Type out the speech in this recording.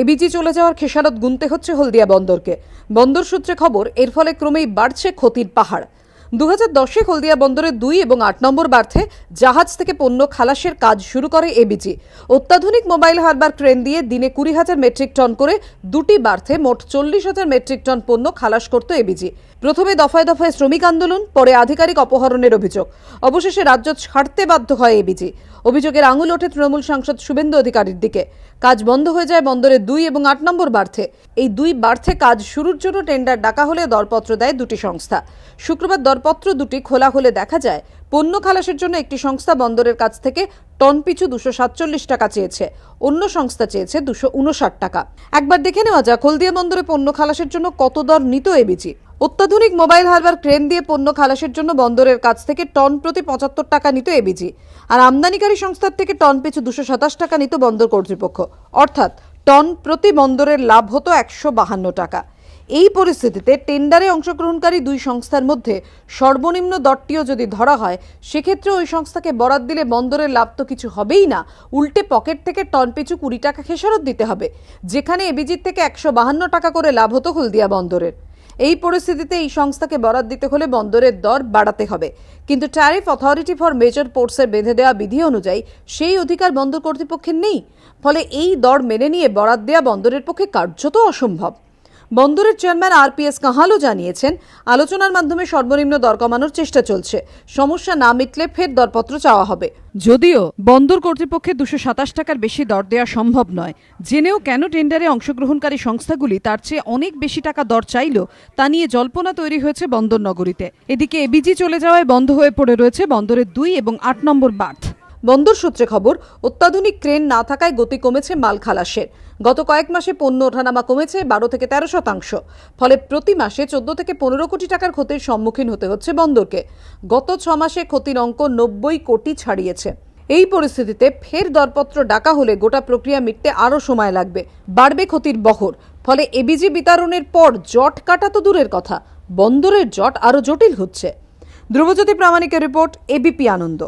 ABG চলে যাওয়ার খেসারত গুনতে হচ্ছে হলদিয়া বন্দরকে বন্দর সূত্রে খবর এর ফলে ক্রমেই বাড়ছে ক্ষতির পাহাড় দু হাজার দশে হলদিয়া বন্দরের দুই এবং আট নম্বর বার্থে জাহাজ থেকে পণ্য খালাসের কাজ শুরু করে এবিজি অত্যাধুনিক মোবাইল হারবার ট্রেন দিয়ে দিনে কুড়ি হাজার মেট্রিক টন করে দুটি বার্থে মোট চল্লিশ হাজার মেট্রিক টন পণ্য খালাস করত এবিজি প্রথমে দফায় দফায় শ্রমিক আন্দোলন পরে আধিকারিক অপহরণের অভিযোগ অবশেষে রাজ্য ছাড়তে বাধ্য হয় এবিজি অভিযোগের আঙুল ওঠে তৃণমূল সাংসদ শুভেন্দু অধিকারীর দিকে কাজ বন্ধ হয়ে যায় বন্দরের দুই এবং আট নম্বর বার্থে এই দুই বার্থে কাজ শুরুর জন্য টেন্ডার ডাকা হলে দরপত্র দেয় দুটি সংস্থা শুক্রবার দর দরপত্র দুটি খোলা হলে দেখা যায় পণ্য খালাসের জন্য একটি সংস্থা বন্দরের কাছ থেকে টন পিছু দুশো সাতচল্লিশ টাকা চেয়েছে অন্য সংস্থা চেয়েছে দুশো উনষাট টাকা একবার দেখে নেওয়া যাক হলদিয়া বন্দরে পণ্য খালাসের জন্য কত দর নিত এবিজি অত্যাধুনিক মোবাইল হারবার ক্রেন দিয়ে পণ্য খালাসের জন্য বন্দরের কাছ থেকে টন প্রতি পঁচাত্তর টাকা নিত এবিজি আর আমদানিকারী সংস্থার থেকে টন পিছু দুশো সাতাশ টাকা নিত বন্দর কর্তৃপক্ষ অর্থাৎ টন প্রতি বন্দরের লাভ হতো একশো বাহান্ন টাকা এই পরিস্থিতিতে টেন্ডারে অংশগ্রহণকারী দুই সংস্থার মধ্যে সর্বনিম্ন দরটিও যদি ধরা হয় সেক্ষেত্রে ওই সংস্থাকে বরাদ দিলে বন্দরের লাভ তো কিছু হবেই না উল্টে পকেট থেকে টন পিছু কুড়ি টাকা খেসারত দিতে হবে যেখানে এবিজি থেকে একশো বাহান্ন টাকা করে লাভ হতো হলদিয়া বন্দরের এই পরিস্থিতিতে এই সংস্থাকে বরাদ দিতে হলে বন্দরের দর বাড়াতে হবে কিন্তু ট্যারিফ অথরিটি ফর মেজর পোর্টসের বেঁধে দেওয়া বিধি অনুযায়ী সেই অধিকার বন্দর কর্তৃপক্ষের নেই ফলে এই দর মেনে নিয়ে বরাদ দেওয়া বন্দরের পক্ষে কার্যত অসম্ভব বন্দরের চেয়ারম্যান আর পি এস কাহালও জানিয়েছেন আলোচনার মাধ্যমে সর্বনিম্ন দর কমানোর চেষ্টা চলছে সমস্যা না মিটলে ফের দরপত্র চাওয়া হবে যদিও বন্দর কর্তৃপক্ষের দুশো সাতাশ টাকার বেশি দর দেওয়া সম্ভব নয় জেনেও কেন টেন্ডারে অংশগ্রহণকারী সংস্থাগুলি তার চেয়ে অনেক বেশি টাকা দর চাইল তা নিয়ে জল্পনা তৈরি হয়েছে বন্দর নগরীতে এদিকে এবিজি চলে যাওয়ায় বন্ধ হয়ে পড়ে রয়েছে বন্দরের দুই এবং আট নম্বর বার্থ বন্দর সূত্রে খবর অত্যাধুনিক ক্রেন না থাকায় গতি কমেছে মাল খালাসের গত কয়েক মাসে পণ্য ওঠানামা কমেছে বারো থেকে তেরো শতাংশ ফলে প্রতি মাসে চোদ্দ থেকে পনেরো কোটি টাকার ক্ষতির সম্মুখীন হতে হচ্ছে বন্দরকে গত ছ মাসে ক্ষতির অঙ্ক নব্বই কোটি ছাড়িয়েছে এই পরিস্থিতিতে ফের দরপত্র ডাকা হলে গোটা প্রক্রিয়া মিটতে আরও সময় লাগবে বাড়বে ক্ষতির বহর ফলে এবিজি বিতরণের পর জট কাটা তো দূরের কথা বন্দরের জট আরও জটিল হচ্ছে ধ্রুবজ্যোতি প্রামাণিকের রিপোর্ট এবিপি আনন্দ